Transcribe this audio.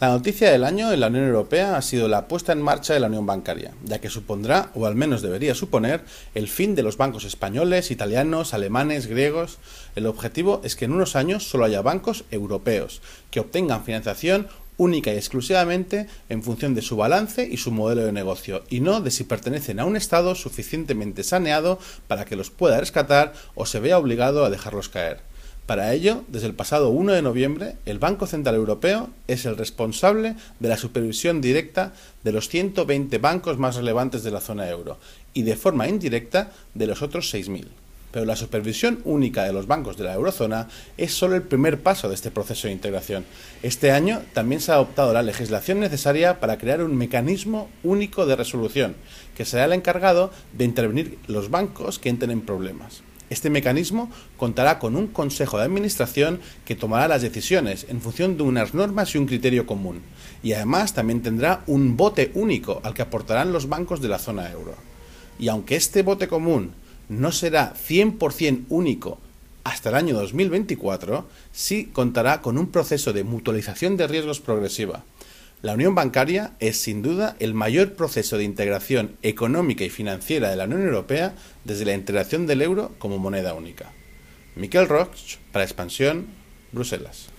La noticia del año en la Unión Europea ha sido la puesta en marcha de la Unión Bancaria, ya que supondrá, o al menos debería suponer, el fin de los bancos españoles, italianos, alemanes, griegos. El objetivo es que en unos años solo haya bancos europeos, que obtengan financiación única y exclusivamente en función de su balance y su modelo de negocio, y no de si pertenecen a un Estado suficientemente saneado para que los pueda rescatar o se vea obligado a dejarlos caer. Para ello, desde el pasado 1 de noviembre, el Banco Central Europeo es el responsable de la supervisión directa de los 120 bancos más relevantes de la zona euro y de forma indirecta de los otros 6.000. Pero la supervisión única de los bancos de la eurozona es solo el primer paso de este proceso de integración. Este año también se ha adoptado la legislación necesaria para crear un mecanismo único de resolución, que será el encargado de intervenir los bancos que entren en problemas. Este mecanismo contará con un consejo de administración que tomará las decisiones en función de unas normas y un criterio común, y además también tendrá un bote único al que aportarán los bancos de la zona euro. Y aunque este bote común no será 100% único hasta el año 2024, sí contará con un proceso de mutualización de riesgos progresiva la unión bancaria es sin duda el mayor proceso de integración económica y financiera de la Unión Europea desde la integración del euro como moneda única. Miquel Roch, para Expansión, Bruselas.